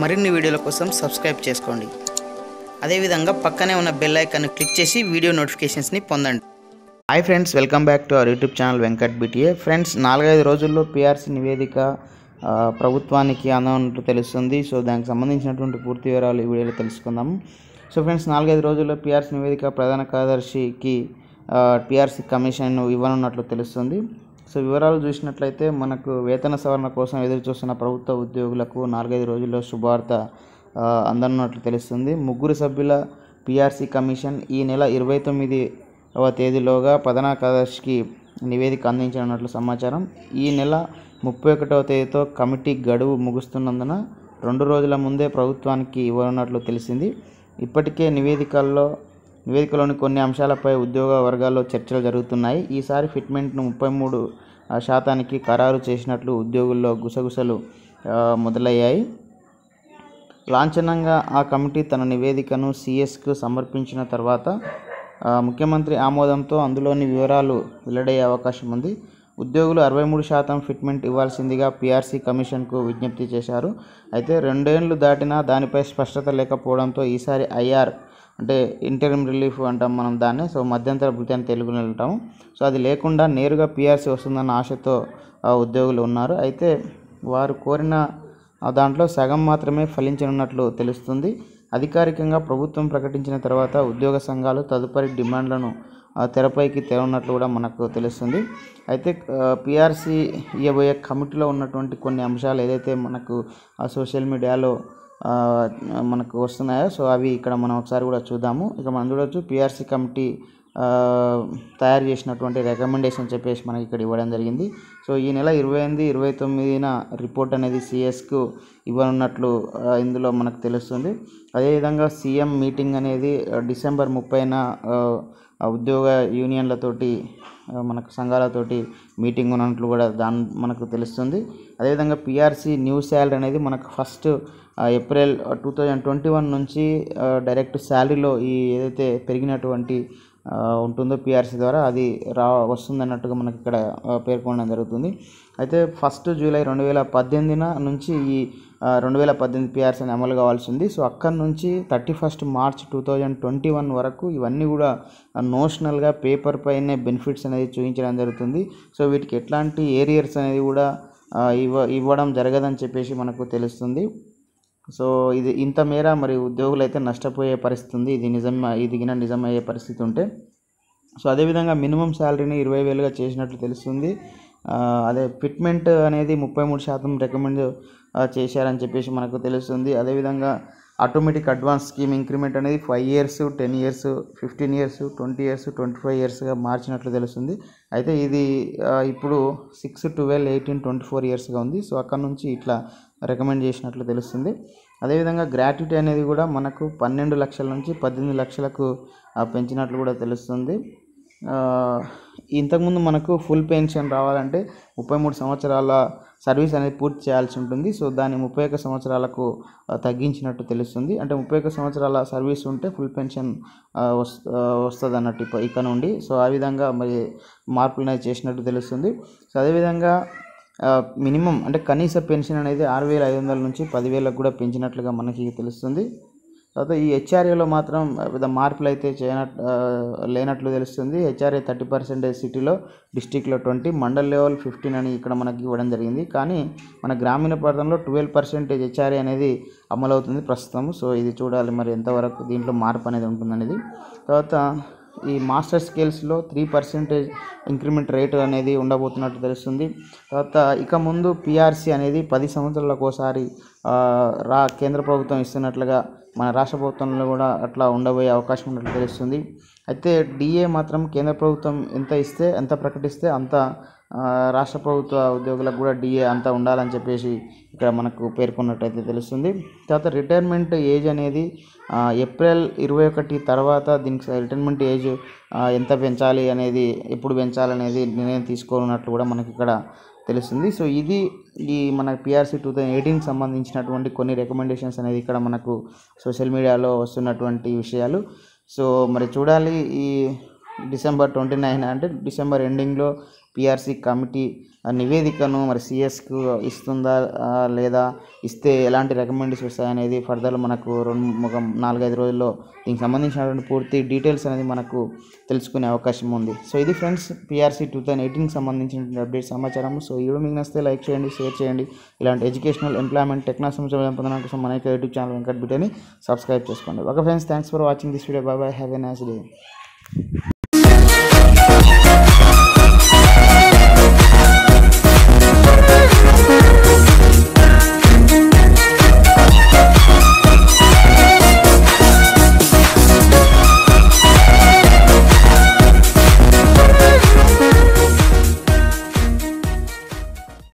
మరిన్ని వీడియోల కోసం సబ్స్క్రైబ్ చేసుకోండి అదేవిధంగా పక్కనే ఉన్న బెల్ ఐకాన్ క్లిక్ చేసి వీడియో నోటిఫికేషన్స్ని పొందండి hi friends welcome back to our YouTube channel Venkat BTA friends నాలుగైదు రోజుల్లో పిఆర్సీ నివేదిక ప్రభుత్వానికి అందనున్నట్టు తెలుస్తుంది సో దానికి సంబంధించినటువంటి పూర్తి వివరాలు ఈ వీడియోలో తెలుసుకుందాం సో ఫ్రెండ్స్ నాలుగైదు రోజుల్లో పిఆర్సీ నివేదిక ప్రధాన కార్యదర్శికి పిఆర్సీ కమిషన్ ఇవ్వనున్నట్లు తెలుస్తుంది సో వివరాలు చూసినట్లయితే మనకు వేతన సవరణ కోసం ఎదురు చూస్తున్న ప్రభుత్వ ఉద్యోగులకు నాలుగైదు రోజుల్లో శుభార్త అందనున్నట్లు తెలుస్తుంది ముగ్గురు సభ్యుల పిఆర్సీ కమిషన్ ఈ నెల ఇరవై తొమ్మిదివ తేదీలోగా ప్రధాన నివేదిక అందించనున్నట్లు సమాచారం ఈ నెల ముప్పై ఒకటవ తేదీతో కమిటీ గడువు ముగుస్తున్నందున రెండు రోజుల ముందే ప్రభుత్వానికి ఇవ్వనున్నట్లు తెలిసింది ఇప్పటికే నివేదికల్లో నివేదికలోని కొన్ని అంశాలపై ఉద్యోగ వర్గాల్లో చర్చలు జరుగుతున్నాయి ఈసారి ఫిట్మెంట్ను ముప్పై మూడు శాతానికి ఖరారు చేసినట్లు ఉద్యోగుల్లో గుసగుసలు మొదలయ్యాయి లాంఛనంగా ఆ కమిటీ తన నివేదికను సిఎస్కు సమర్పించిన తర్వాత ముఖ్యమంత్రి ఆమోదంతో అందులోని వివరాలు వెల్లడయ్యే అవకాశం ఉంది ఉద్యోగులు అరవై మూడు శాతం ఫిట్మెంట్ ఇవ్వాల్సిందిగా పీఆర్సీ కమిషన్కు విజ్ఞప్తి చేశారు అయితే రెండేళ్లు దాటినా దానిపై స్పష్టత లేకపోవడంతో ఈసారి ఐఆర్ అంటే ఇంటర్మ్ రిలీఫ్ అంటాం మనం దాన్ని సో మధ్యంతర భృతి అని తెలుగులో అంటాము సో అది లేకుండా నేరుగా పిఆర్సీ వస్తుందన్న ఆశతో ఉద్యోగులు ఉన్నారు అయితే వారు కోరిన దాంట్లో సగం మాత్రమే ఫలించనున్నట్లు తెలుస్తుంది అధికారికంగా ప్రభుత్వం ప్రకటించిన తర్వాత ఉద్యోగ సంఘాలు తదుపరి డిమాండ్లను తెరపైకి తేవన్నట్లు కూడా మనకు తెలుస్తుంది అయితే పిఆర్సీ ఇవ్వబోయే కమిటీలో ఉన్నటువంటి కొన్ని అంశాలు ఏదైతే మనకు సోషల్ మీడియాలో మనకు వస్తున్నాయో సో అవి ఇక్కడ మనం ఒకసారి కూడా చూద్దాము ఇక్కడ మనం చూడవచ్చు పిఆర్సీ కమిటీ తయారు చేసినటువంటి రికమెండేషన్ చెప్పేసి మనకి ఇక్కడ ఇవ్వడం జరిగింది సో ఈ నెల ఇరవై ఎనిమిది ఇరవై తొమ్మిదిన రిపోర్ట్ అనేది సిఎస్కు ఇవ్వనున్నట్లు ఇందులో మనకు తెలుస్తుంది అదేవిధంగా సీఎం మీటింగ్ అనేది డిసెంబర్ ముప్పైన ఉద్యోగ యూనియన్లతోటి మనకు సంఘాలతోటి మీటింగ్ ఉన్నట్లు కూడా దాని మనకు తెలుస్తుంది అదేవిధంగా పిఆర్సీ న్యూ శాలరీ అనేది మనకు first April two thousand twenty one నుంచి డైరెక్ట్ శాలరీలో ఈ ఏదైతే పెరిగినటువంటి ఉంటుందో పిఆర్సీ ద్వారా అది రా వస్తుంది అన్నట్టుగా మనకి ఇక్కడ పేర్కొనడం జరుగుతుంది అయితే ఫస్ట్ జూలై రెండు వేల పద్దెనిమిదిన నుంచి ఈ రెండు వేల పద్దెనిమిది పిఆర్సీ అని అమలు కావాల్సి ఉంది సో అక్కడి నుంచి thirty first March two thousand twenty one వరకు ఇవన్నీ కూడా నోషనల్గా పేపర్ పైనే బెనిఫిట్స్ అనేది చూపించడం జరుగుతుంది సో వీటికి ఎట్లాంటి ఏరియర్స్ అనేది కూడా ఇవ్వ ఇవ్వడం జరగదని చెప్పేసి మనకు తెలుస్తుంది సో ఇది ఇంత మేర మరి ఉద్యోగులు అయితే నష్టపోయే పరిస్థితి ఉంది ఇది నిజం ఇది గిన నిజమయ్యే పరిస్థితి ఉంటే సో అదేవిధంగా మినిమం శాలరీని ఇరవై వేలుగా చేసినట్లు తెలుస్తుంది అదే ఫిట్మెంట్ అనేది ముప్పై మూడు శాతం రికమెండ్ చేశారని చెప్పేసి మనకు తెలుస్తుంది అదేవిధంగా ఆటోమేటిక్ అడ్వాన్స్ స్కీమ్ ఇంక్రిమెంట్ అనేది five years ten years fifteen years twenty ఇయర్స్ ట్వంటీ ఫైవ్ ఇయర్స్గా మార్చినట్లు తెలుస్తుంది అయితే ఇది ఇప్పుడు six twelve eighteen twenty four ఇయర్స్గా ఉంది సో అక్కడ నుంచి ఇట్లా రికమెండ్ చేసినట్లు తెలుస్తుంది అదేవిధంగా గ్రాట్యుటీ అనేది కూడా మనకు పన్నెండు లక్షల నుంచి పద్దెనిమిది లక్షలకు పెంచినట్లు కూడా తెలుస్తుంది ఇంతకుముందు మనకు ఫుల్ పెన్షన్ రావాలంటే ముప్పై మూడు సంవత్సరాల సర్వీస్ అనేది పూర్తి చేయాల్సి ఉంటుంది సో దాన్ని ముప్పై ఒక్క సంవత్సరాలకు తగ్గించినట్టు తెలుస్తుంది అంటే ముప్పై ఒక్క సంవత్సరాల సర్వీస్ ఉంటే ఫుల్ పెన్షన్ వస్తుంది అన్నట్టు ఇక్కడ నుండి సో ఆ విధంగా మరి మార్పులు అనేది చేసినట్టు తెలుస్తుంది సో అదేవిధంగా మినిమం అంటే కనీస పెన్షన్ అనేది ఆరు వేల ఐదు వందల నుంచి పదివేలకు కూడా పెంచినట్లుగా మనకి తెలుస్తుంది తర్వాత ఈ హెచ్ఆర్ఏలో మాత్రం పెద్ద మార్పులు అయితే చేయనట్ లేనట్లు తెలుస్తుంది హెచ్ఆర్ఏ థర్టీ పర్సెంటేజ్ సిటీలో డిస్టిక్లో ట్వంటీ మండల్ లెవెల్ ఫిఫ్టీన్ అని ఇక్కడ మనకి ఇవ్వడం జరిగింది కానీ మన గ్రామీణ ప్రాంతంలో ట్వెల్వ్ పర్సెంటేజ్ హెచ్ఆర్ఏ అనేది అమలవుతుంది ప్రస్తుతం సో ఇది చూడాలి మరి ఎంతవరకు దీంట్లో మార్పు అనేది ఉంటుందనేది తర్వాత ఈ మాస్టర్ స్కేల్స్లో త్రీ పర్సెంటేజ్ ఇంక్రిమెంట్ రేటు అనేది ఉండబోతున్నట్టు తెలుస్తుంది తర్వాత ఇక ముందు పిఆర్సీ అనేది పది సంవత్సరాలకు ఒకసారి రా కేంద్ర ప్రభుత్వం ఇస్తున్నట్లుగా మన రాష్ట్ర ప్రభుత్వంలో కూడా అట్లా ఉండబోయే అవకాశం ఉన్నట్లు తెలుస్తుంది అయితే డిఏ మాత్రం కేంద్ర ప్రభుత్వం ఎంత ఇస్తే ఎంత ప్రకటిస్తే అంత రాష్ట్ర ప్రభుత్వ ఉద్యోగులకు కూడా డిఏ అంతా ఉండాలని చెప్పేసి ఇక్కడ మనకు పేర్కొన్నట్టయితే తెలుస్తుంది తర్వాత రిటైర్మెంట్ ఏజ్ అనేది ఏప్రిల్ ఇరవై ఒకటి తర్వాత దీనికి రిటైర్మెంట్ ఏజ్ ఎంత పెంచాలి అనేది ఎప్పుడు పెంచాలనేది నిర్ణయం తీసుకోనున్నట్లు కూడా మనకి ఇక్కడ తెలుస్తుంది సో ఇది ఈ మన పిఆర్సీ టూ థౌజండ్ ఎయిటీన్కి సంబంధించినటువంటి కొన్ని రికమెండేషన్స్ అనేది ఇక్కడ మనకు సోషల్ మీడియాలో వస్తున్నటువంటి విషయాలు సో మరి చూడాలి ఈ డిసెంబర్ ట్వంటీ నైన్ అంటే డిసెంబర్ ఎండింగ్లో పిఆర్సీ కమిటీ నివేదికను మరి సిఎస్కు ఇస్తుందా లేదా ఇస్తే ఎలాంటి రికమెండేషన్ వస్తాయనేది ఫర్దర్ మనకు రెండు ఒక నాలుగైదు రోజుల్లో దీనికి సంబంధించినటువంటి పూర్తి డీటెయిల్స్ అనేది మనకు తెలుసుకునే అవకాశం ఉంది సో ఇది ఫ్రెండ్స్ పిఆర్సీ టూ థౌసండ్ ఎయిటీన్కి సంబంధించిన అప్డేట్ సమాచారం సో ఈ మీకు నచ్చితే లైక్ చేయండి షేర్ చేయండి ఇలాంటి ఎడ్యుకేషనల్ ఎంప్లాయ్మెంట్ టెక్నాలజీ సంవత్సరం పొందడం కోసం మన యొక్క యూట్యూబ్ ఛానల్ వెంకట్ బిటని సబ్స్క్రైబ్ చేసుకోండి okay friends thanks for watching this video bye bye have a nice day